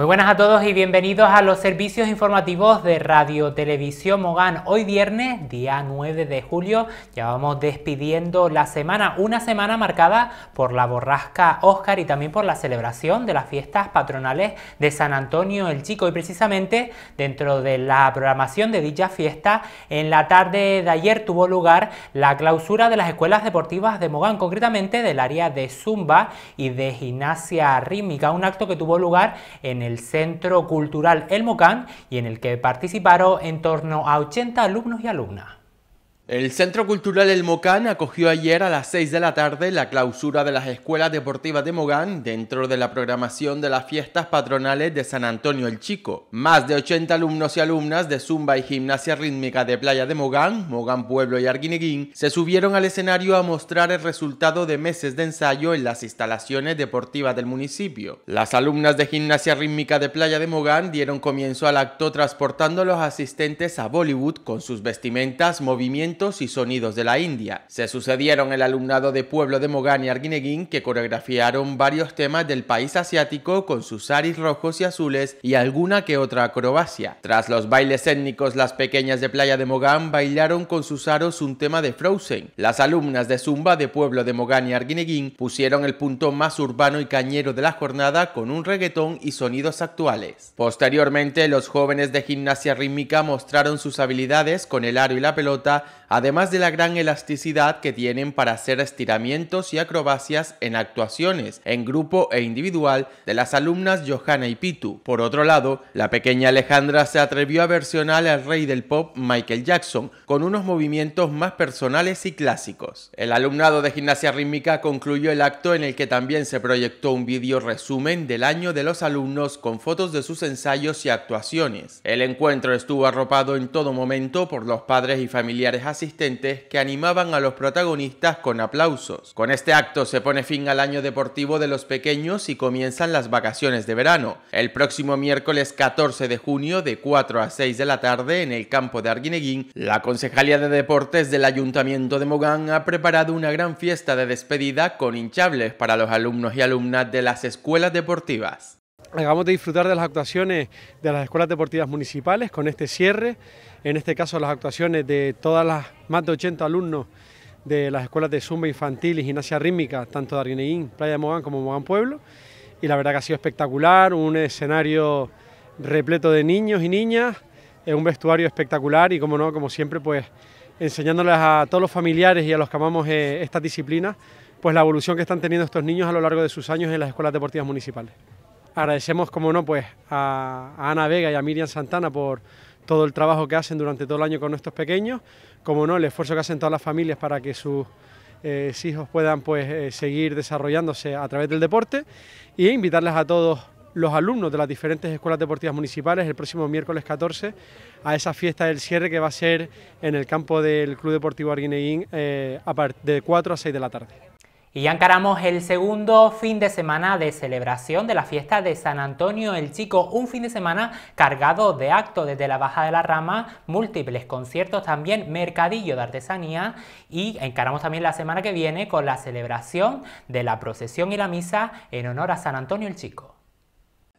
Muy buenas a todos y bienvenidos a los servicios informativos de Radio Televisión Mogán. Hoy viernes, día 9 de julio, ya vamos despidiendo la semana, una semana marcada por la borrasca Oscar y también por la celebración de las fiestas patronales de San Antonio el Chico y precisamente dentro de la programación de dicha fiesta, en la tarde de ayer tuvo lugar la clausura de las escuelas deportivas de Mogán, concretamente del área de Zumba y de gimnasia rítmica, un acto que tuvo lugar en el el Centro Cultural El Mocán y en el que participaron en torno a 80 alumnos y alumnas. El Centro Cultural El Mocán acogió ayer a las 6 de la tarde la clausura de las escuelas deportivas de Mogán dentro de la programación de las fiestas patronales de San Antonio el Chico. Más de 80 alumnos y alumnas de Zumba y Gimnasia Rítmica de Playa de Mogán, Mogán Pueblo y Arguineguín se subieron al escenario a mostrar el resultado de meses de ensayo en las instalaciones deportivas del municipio. Las alumnas de Gimnasia Rítmica de Playa de Mogán dieron comienzo al acto transportando a los asistentes a Bollywood con sus vestimentas, movimientos y sonidos de la India. Se sucedieron el alumnado de pueblo de Mogán y Arguineguín que coreografiaron varios temas del país asiático con sus aris rojos y azules y alguna que otra acrobacia. Tras los bailes étnicos, las pequeñas de Playa de Mogán bailaron con sus aros un tema de Frozen. Las alumnas de Zumba de pueblo de Mogán y Arguineguín pusieron el punto más urbano y cañero de la jornada con un reggaetón y sonidos actuales. Posteriormente, los jóvenes de gimnasia rítmica mostraron sus habilidades con el aro y la pelota además de la gran elasticidad que tienen para hacer estiramientos y acrobacias en actuaciones, en grupo e individual, de las alumnas Johanna y Pitu. Por otro lado, la pequeña Alejandra se atrevió a versionar al rey del pop Michael Jackson con unos movimientos más personales y clásicos. El alumnado de gimnasia rítmica concluyó el acto en el que también se proyectó un vídeo resumen del año de los alumnos con fotos de sus ensayos y actuaciones. El encuentro estuvo arropado en todo momento por los padres y familiares asistentes que animaban a los protagonistas con aplausos. Con este acto se pone fin al año deportivo de los pequeños y comienzan las vacaciones de verano. El próximo miércoles 14 de junio de 4 a 6 de la tarde en el campo de Arguineguín, la Concejalía de Deportes del Ayuntamiento de Mogán ha preparado una gran fiesta de despedida con hinchables para los alumnos y alumnas de las escuelas deportivas. Acabamos de disfrutar de las actuaciones de las escuelas deportivas municipales con este cierre, en este caso las actuaciones de todas las más de 80 alumnos de las escuelas de zumba infantil y gimnasia rítmica, tanto de Arguineguín, Playa de Mogán como Mogán Pueblo, y la verdad que ha sido espectacular, un escenario repleto de niños y niñas, eh, un vestuario espectacular y como no, como siempre, pues enseñándoles a todos los familiares y a los que amamos esta eh, estas disciplinas, pues la evolución que están teniendo estos niños a lo largo de sus años en las escuelas deportivas municipales. Agradecemos, como no, pues a, Ana Vega y a Miriam Santana por todo el trabajo que hacen durante todo el año con nuestros pequeños, como no, el esfuerzo que hacen todas las familias para que sus eh, hijos puedan pues, eh, seguir desarrollándose a través del deporte y invitarles a todos los alumnos de las diferentes escuelas deportivas municipales el próximo miércoles 14 a esa fiesta del cierre que va a ser en el campo del Club Deportivo Arguineguín eh, de 4 a 6 de la tarde. Y ya encaramos el segundo fin de semana de celebración de la fiesta de San Antonio el Chico, un fin de semana cargado de actos desde la Baja de la Rama, múltiples conciertos también, mercadillo de artesanía y encaramos también la semana que viene con la celebración de la procesión y la misa en honor a San Antonio el Chico.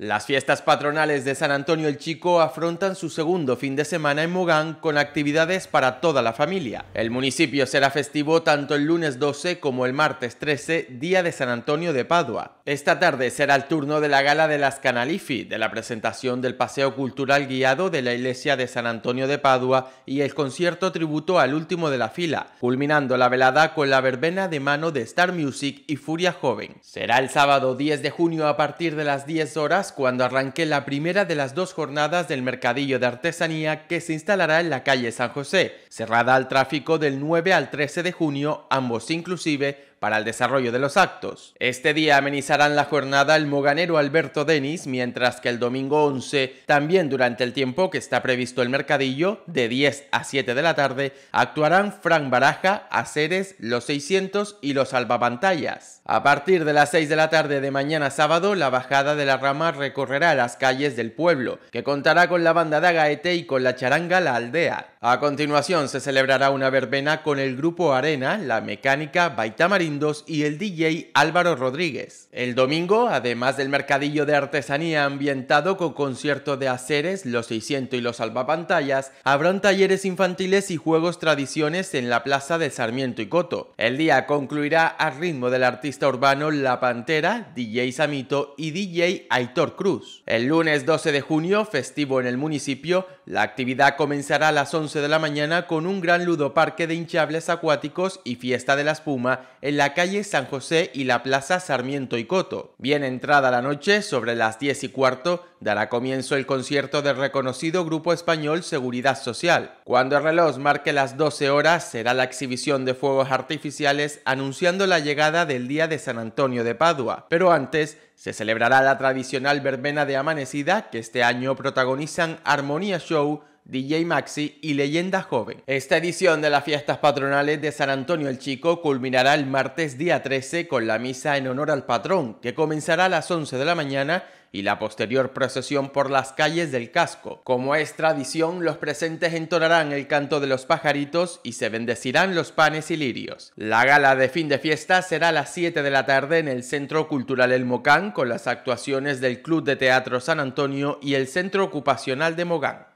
Las fiestas patronales de San Antonio el Chico afrontan su segundo fin de semana en Mogán con actividades para toda la familia. El municipio será festivo tanto el lunes 12 como el martes 13, día de San Antonio de Padua. Esta tarde será el turno de la gala de las Canalifi, de la presentación del paseo cultural guiado de la iglesia de San Antonio de Padua y el concierto tributo al último de la fila, culminando la velada con la verbena de mano de Star Music y Furia Joven. Será el sábado 10 de junio a partir de las 10 horas cuando arranque la primera de las dos jornadas del mercadillo de artesanía que se instalará en la calle San José, cerrada al tráfico del 9 al 13 de junio, ambos inclusive, para el desarrollo de los actos. Este día amenizarán la jornada el moganero Alberto Denis, mientras que el domingo 11, también durante el tiempo que está previsto el mercadillo, de 10 a 7 de la tarde, actuarán Frank Baraja, Aceres, Los 600 y Los Salvapantallas. A partir de las 6 de la tarde de mañana sábado, la bajada de la rama recorrerá las calles del pueblo, que contará con la banda de Agaete y con la charanga La Aldea. A continuación se celebrará una verbena con el grupo Arena, la mecánica Baitamarindos y el DJ Álvaro Rodríguez. El domingo, además del mercadillo de artesanía ambientado con concierto de aceres, los 600 y los salvapantallas, habrán talleres infantiles y juegos tradiciones en la plaza de Sarmiento y Coto. El día concluirá al ritmo del artista urbano La Pantera, DJ Samito y DJ Aitor Cruz. El lunes 12 de junio, festivo en el municipio, la actividad comenzará a las 11 de la mañana con un gran ludoparque de hinchables acuáticos y fiesta de la espuma en la calle San José y la plaza Sarmiento y Coto. Bien entrada la noche, sobre las 10 y cuarto, dará comienzo el concierto del reconocido grupo español Seguridad Social. Cuando el reloj marque las 12 horas será la exhibición de fuegos artificiales anunciando la llegada del Día de San Antonio de Padua, pero antes se celebrará la tradicional verbena de amanecida que este año protagonizan Armonía Show, DJ Maxi y Leyenda Joven. Esta edición de las fiestas patronales de San Antonio el Chico culminará el martes día 13 con la misa en honor al patrón, que comenzará a las 11 de la mañana y la posterior procesión por las calles del casco. Como es tradición, los presentes entonarán el canto de los pajaritos y se bendecirán los panes y lirios. La gala de fin de fiesta será a las 7 de la tarde en el Centro Cultural El Mocán con las actuaciones del Club de Teatro San Antonio y el Centro Ocupacional de Mogán.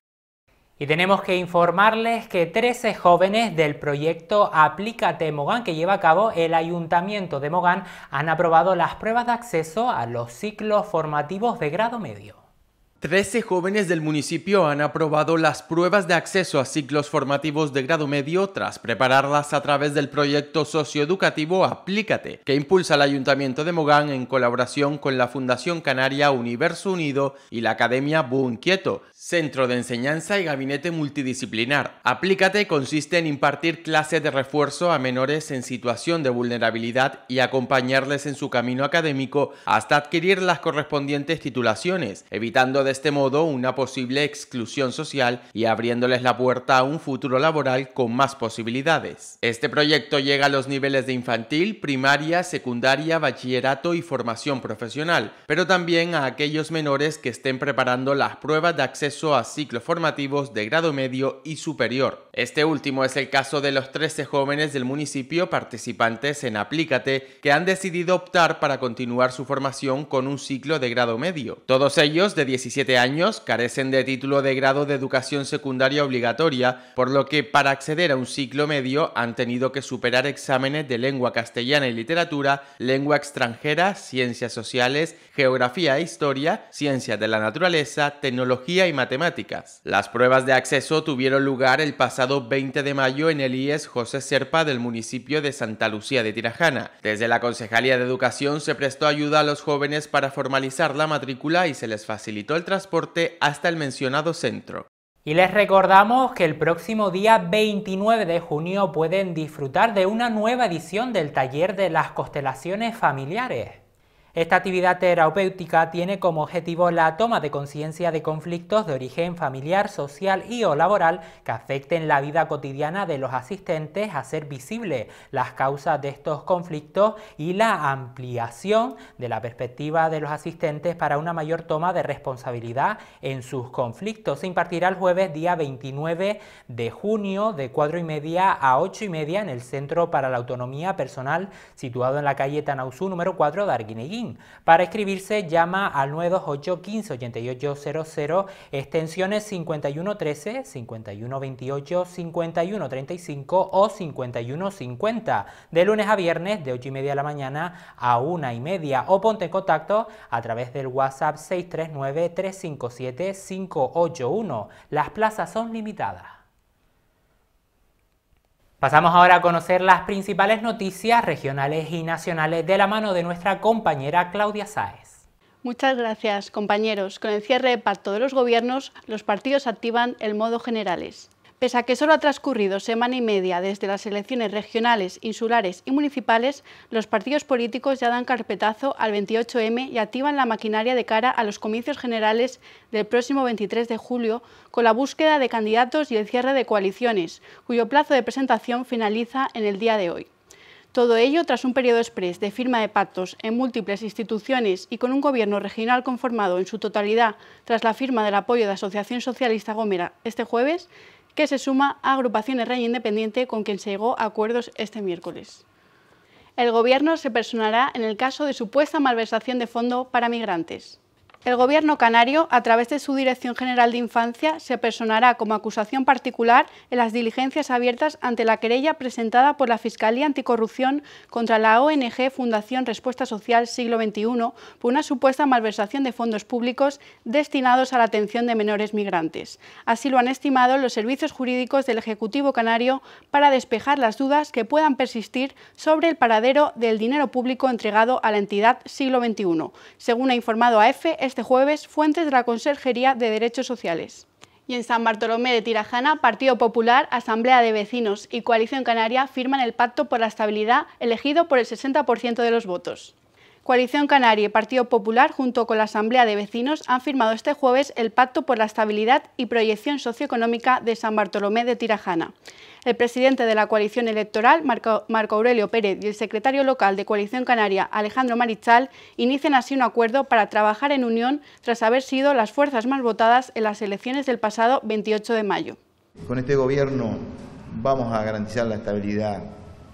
Y tenemos que informarles que 13 jóvenes del proyecto Aplícate Mogán que lleva a cabo el Ayuntamiento de Mogán han aprobado las pruebas de acceso a los ciclos formativos de grado medio. 13 jóvenes del municipio han aprobado las pruebas de acceso a ciclos formativos de grado medio tras prepararlas a través del proyecto socioeducativo Aplícate, que impulsa el Ayuntamiento de Mogán en colaboración con la Fundación Canaria Universo Unido y la Academia Quieto, Centro de Enseñanza y Gabinete Multidisciplinar. Aplícate consiste en impartir clases de refuerzo a menores en situación de vulnerabilidad y acompañarles en su camino académico hasta adquirir las correspondientes titulaciones, evitando de este modo una posible exclusión social y abriéndoles la puerta a un futuro laboral con más posibilidades. Este proyecto llega a los niveles de infantil, primaria, secundaria, bachillerato y formación profesional, pero también a aquellos menores que estén preparando las pruebas de acceso a ciclos formativos de grado medio y superior. Este último es el caso de los 13 jóvenes del municipio participantes en Aplícate que han decidido optar para continuar su formación con un ciclo de grado medio. Todos ellos de 17 años carecen de título de grado de educación secundaria obligatoria, por lo que para acceder a un ciclo medio han tenido que superar exámenes de lengua castellana y literatura, lengua extranjera, ciencias sociales, geografía e historia, ciencias de la naturaleza, tecnología y matemáticas. Las pruebas de acceso tuvieron lugar el pasado 20 de mayo en el IES José Serpa del municipio de Santa Lucía de Tirajana. Desde la Concejalía de Educación se prestó ayuda a los jóvenes para formalizar la matrícula y se les facilitó el transporte hasta el mencionado centro. Y les recordamos que el próximo día 29 de junio pueden disfrutar de una nueva edición del taller de las constelaciones familiares. Esta actividad terapéutica tiene como objetivo la toma de conciencia de conflictos de origen familiar, social y o laboral que afecten la vida cotidiana de los asistentes, hacer visible las causas de estos conflictos y la ampliación de la perspectiva de los asistentes para una mayor toma de responsabilidad en sus conflictos. Se impartirá el jueves día 29 de junio de 4 y media a 8 y media en el Centro para la Autonomía Personal situado en la calle Tanausú número 4 de Arguineguín. Para escribirse llama al 928-15-8800, extensiones 5113, 5128, 5135 o 5150, de lunes a viernes de 8 y media de la mañana a 1 y media, o ponte en contacto a través del WhatsApp 639-357-581. Las plazas son limitadas. Pasamos ahora a conocer las principales noticias regionales y nacionales de la mano de nuestra compañera Claudia Sáez. Muchas gracias, compañeros. Con el cierre de pacto de los gobiernos, los partidos activan el modo generales. Pese a que solo ha transcurrido semana y media desde las elecciones regionales, insulares y municipales, los partidos políticos ya dan carpetazo al 28M y activan la maquinaria de cara a los comicios generales del próximo 23 de julio con la búsqueda de candidatos y el cierre de coaliciones, cuyo plazo de presentación finaliza en el día de hoy. Todo ello tras un periodo exprés de firma de pactos en múltiples instituciones y con un gobierno regional conformado en su totalidad tras la firma del apoyo de Asociación Socialista Gómera este jueves, que se suma a agrupaciones rey Independiente con quien se llegó a acuerdos este miércoles. El Gobierno se personará en el caso de supuesta malversación de fondo para migrantes. El Gobierno canario, a través de su Dirección General de Infancia, se personará como acusación particular en las diligencias abiertas ante la querella presentada por la Fiscalía Anticorrupción contra la ONG Fundación Respuesta Social Siglo XXI por una supuesta malversación de fondos públicos destinados a la atención de menores migrantes. Así lo han estimado los servicios jurídicos del Ejecutivo canario para despejar las dudas que puedan persistir sobre el paradero del dinero público entregado a la entidad Siglo XXI. Según ha informado AFE, este este jueves fuentes de la Conserjería de Derechos Sociales. Y en San Bartolomé de Tirajana, Partido Popular, Asamblea de Vecinos y Coalición Canaria firman el Pacto por la Estabilidad elegido por el 60% de los votos. Coalición Canaria y Partido Popular, junto con la Asamblea de Vecinos, han firmado este jueves el Pacto por la Estabilidad y Proyección Socioeconómica de San Bartolomé de Tirajana. El presidente de la coalición electoral, Marco, Aurelio Pérez, y el secretario local de Coalición Canaria, Alejandro Marichal, inician así un acuerdo para trabajar en unión tras haber sido las fuerzas más votadas en las elecciones del pasado 28 de mayo. Con este gobierno vamos a garantizar la estabilidad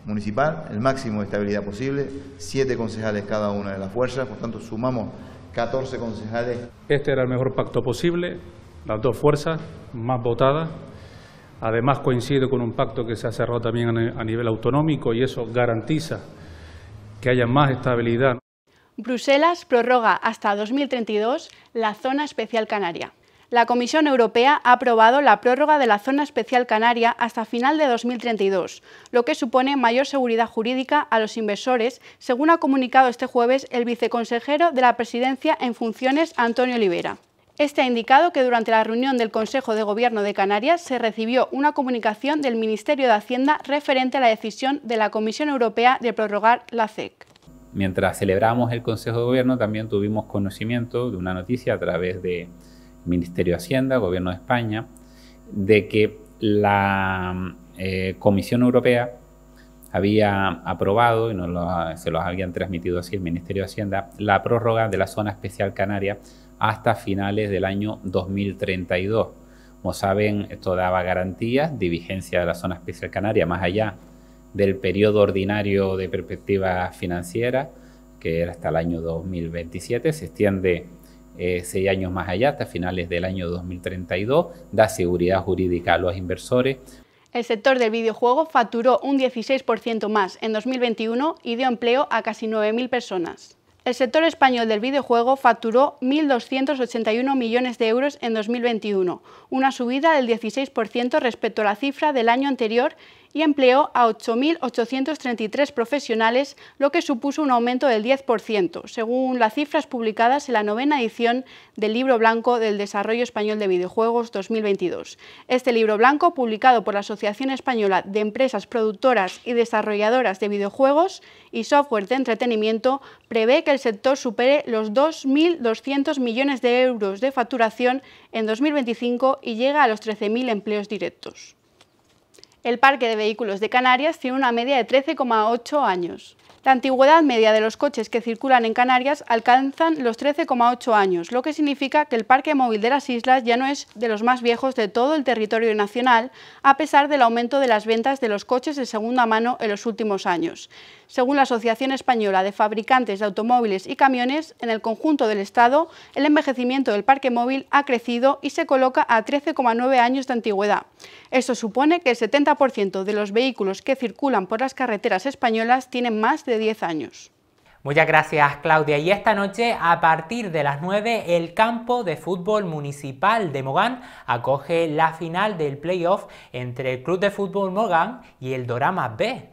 municipal, el máximo de estabilidad posible, siete concejales cada una de las fuerzas, por tanto sumamos 14 concejales. Este era el mejor pacto posible, las dos fuerzas más votadas. Además coincide con un pacto que se ha cerrado también a nivel autonómico y eso garantiza que haya más estabilidad. Bruselas prorroga hasta 2032 la zona especial canaria la Comisión Europea ha aprobado la prórroga de la zona especial canaria hasta final de 2032, lo que supone mayor seguridad jurídica a los inversores, según ha comunicado este jueves el viceconsejero de la Presidencia en funciones, Antonio Olivera. Este ha indicado que durante la reunión del Consejo de Gobierno de Canarias se recibió una comunicación del Ministerio de Hacienda referente a la decisión de la Comisión Europea de prorrogar la CEC. E Mientras celebramos el Consejo de Gobierno, también tuvimos conocimiento de una noticia a través de Ministerio de Hacienda, Gobierno de España, de que la eh, Comisión Europea había aprobado, y se lo, se los habían transmitido así el Ministerio de Hacienda, la prórroga de la zona especial canaria hasta finales del año 2032. Como saben, esto daba garantías de vigencia de la zona especial canaria más allá del periodo ordinario de perspectiva financiera, que era hasta el año 2027, se extiende eh, seis años más allá, hasta finales del año 2032, da seguridad jurídica a los inversores. El sector del videojuego facturó un 16% más en 2021 y dio empleo a casi 9.000 personas. El sector español del videojuego facturó 1.281 millones de euros en 2021, una subida del 16% respecto a la cifra del año anterior y empleó a 8.833 profesionales, lo que supuso un aumento del 10%, según las cifras publicadas en la novena edición del Libro Blanco del Desarrollo Español de Videojuegos 2022. Este libro blanco, publicado por la Asociación Española de Empresas Productoras y Desarrolladoras de Videojuegos y Software de Entretenimiento, prevé que el sector supere los 2.200 millones de euros de facturación en 2025 y llegue a los 13.000 empleos directos. El parque de vehículos de Canarias tiene una media de 13,8 años. La antigüedad media de los coches que circulan en Canarias alcanzan los 13,8 años, lo que significa que el parque móvil de las islas ya no es de los más viejos de todo el territorio nacional, a pesar del aumento de las ventas de los coches de segunda mano en los últimos años. Según la Asociación Española de Fabricantes de Automóviles y Camiones, en el conjunto del Estado, el envejecimiento del parque móvil ha crecido y se coloca a 13,9 años de antigüedad. Esto supone que el 70% de los vehículos que circulan por las carreteras españolas tienen más de 10 años. Muchas gracias Claudia. Y esta noche a partir de las 9 el campo de fútbol municipal de Mogán acoge la final del playoff entre el Club de Fútbol Mogán y el Dorama B.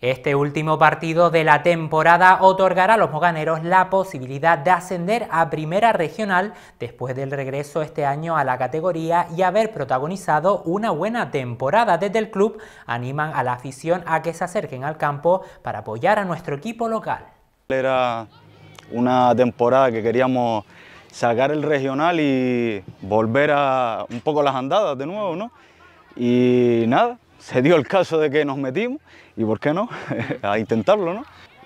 Este último partido de la temporada otorgará a los moganeros la posibilidad de ascender a Primera Regional después del regreso este año a la categoría y haber protagonizado una buena temporada desde el club, animan a la afición a que se acerquen al campo para apoyar a nuestro equipo local. Era una temporada que queríamos sacar el regional y volver a un poco las andadas de nuevo, ¿no? Y nada, se dio el caso de que nos metimos y por qué no, a intentarlo, ¿no?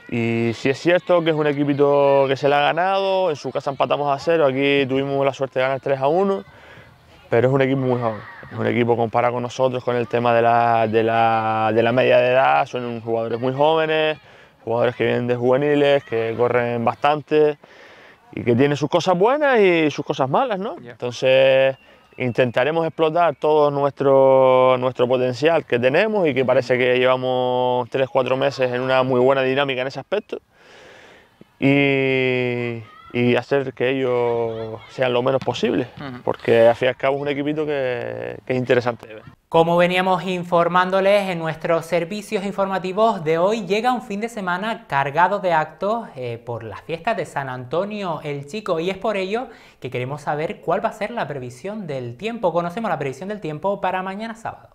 Y si es cierto que es un equipito que se le ha ganado, en su casa empatamos a cero, aquí tuvimos la suerte de ganar 3 a 1, pero es un equipo muy joven. Es un equipo comparado con nosotros con el tema de la, de la media de edad, son jugadores muy jóvenes, jugadores que vienen de juveniles, que corren bastante y que tienen sus cosas buenas y sus cosas malas, ¿no? Entonces intentaremos explotar todo nuestro, nuestro potencial que tenemos y que parece que llevamos 3-4 meses en una muy buena dinámica en ese aspecto. Y, y hacer que ellos sean lo menos posible, porque al fin y al cabo es un equipito que, es interesante Como veníamos informándoles en nuestros servicios informativos de hoy, llega un fin de semana cargado de actos eh, por las fiestas de San Antonio el Chico y es por ello que queremos saber cuál va a ser la previsión del tiempo. Conocemos la previsión del tiempo para mañana sábado.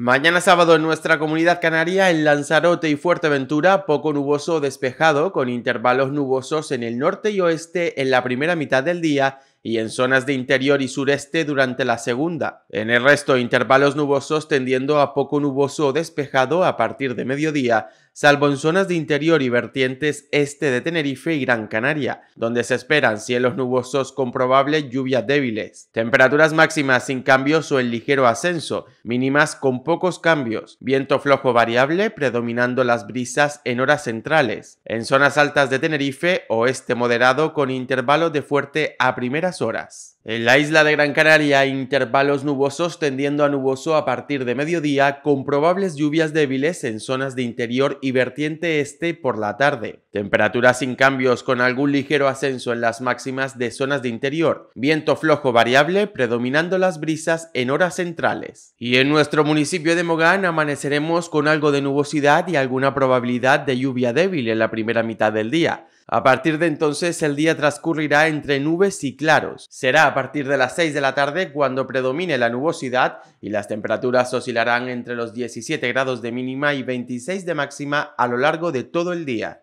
Mañana sábado en nuestra comunidad canaria, en Lanzarote y Fuerteventura, poco nuboso o despejado, con intervalos nubosos en el norte y oeste en la primera mitad del día y en zonas de interior y sureste durante la segunda. En el resto, intervalos nubosos tendiendo a poco nuboso o despejado a partir de mediodía, salvo en zonas de interior y vertientes este de Tenerife y Gran Canaria, donde se esperan cielos nubosos con probable lluvias débiles. Temperaturas máximas sin cambios o en ligero ascenso, mínimas con pocos cambios, viento flojo variable predominando las brisas en horas centrales. En zonas altas de Tenerife, oeste moderado con intervalos de fuerte a primera horas. En la isla de Gran Canaria, intervalos nubosos tendiendo a nuboso a partir de mediodía, con probables lluvias débiles en zonas de interior y vertiente este por la tarde. Temperaturas sin cambios con algún ligero ascenso en las máximas de zonas de interior. Viento flojo variable, predominando las brisas en horas centrales. Y en nuestro municipio de Mogán amaneceremos con algo de nubosidad y alguna probabilidad de lluvia débil en la primera mitad del día. A partir de entonces el día transcurrirá entre nubes y claros. Será a partir de las 6 de la tarde cuando predomine la nubosidad y las temperaturas oscilarán entre los 17 grados de mínima y 26 de máxima a lo largo de todo el día.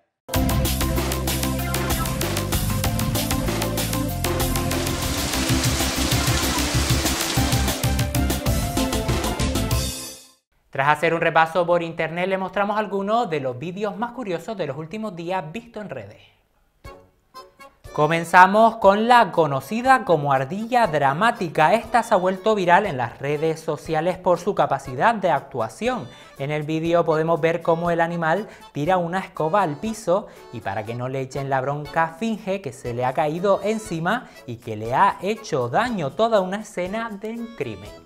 Tras hacer un repaso por internet, le mostramos algunos de los vídeos más curiosos de los últimos días visto en redes. Comenzamos con la conocida como ardilla dramática. Esta se ha vuelto viral en las redes sociales por su capacidad de actuación. En el vídeo podemos ver cómo el animal tira una escoba al piso y para que no le echen la bronca finge que se le ha caído encima y que le ha hecho daño toda una escena del crimen.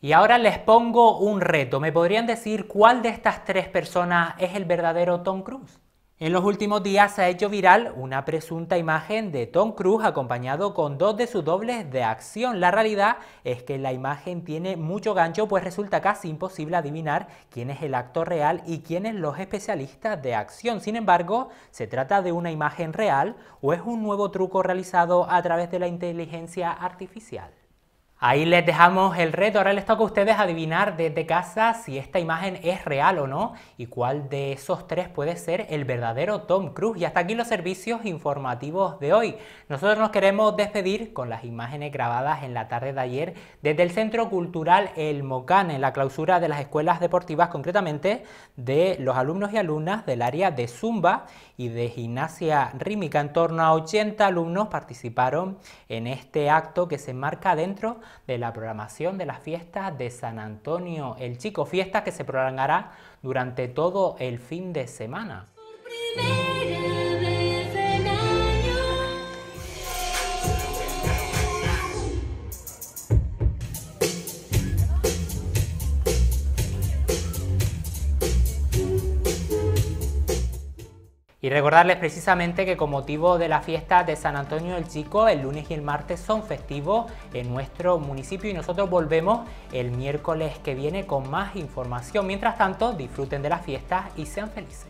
Y ahora les pongo un reto. ¿Me podrían decir cuál de estas tres personas es el verdadero Tom Cruise? En los últimos días se ha hecho viral una presunta imagen de Tom Cruise acompañado con dos de sus dobles de acción. La realidad es que la imagen tiene mucho gancho, pues resulta casi imposible adivinar quién es el actor real y quiénes los especialistas de acción. Sin embargo, ¿se trata de una imagen real o es un nuevo truco realizado a través de la inteligencia artificial? Ahí les dejamos el reto, ahora les toca a ustedes adivinar desde casa si esta imagen es real o no y cuál de esos tres puede ser el verdadero Tom Cruise. Y hasta aquí los servicios informativos de hoy. Nosotros nos queremos despedir con las imágenes grabadas en la tarde de ayer desde el Centro Cultural El Mocán, en la clausura de las escuelas deportivas, concretamente de los alumnos y alumnas del área de Zumba y de gimnasia rímica. En torno a 80 alumnos participaron en este acto que se enmarca dentro de la programación de las fiestas de San Antonio el Chico, fiesta que se prolongará durante todo el fin de semana. Y recordarles precisamente que con motivo de la fiesta de San Antonio del Chico, el lunes y el martes son festivos en nuestro municipio y nosotros volvemos el miércoles que viene con más información. Mientras tanto, disfruten de las fiestas y sean felices.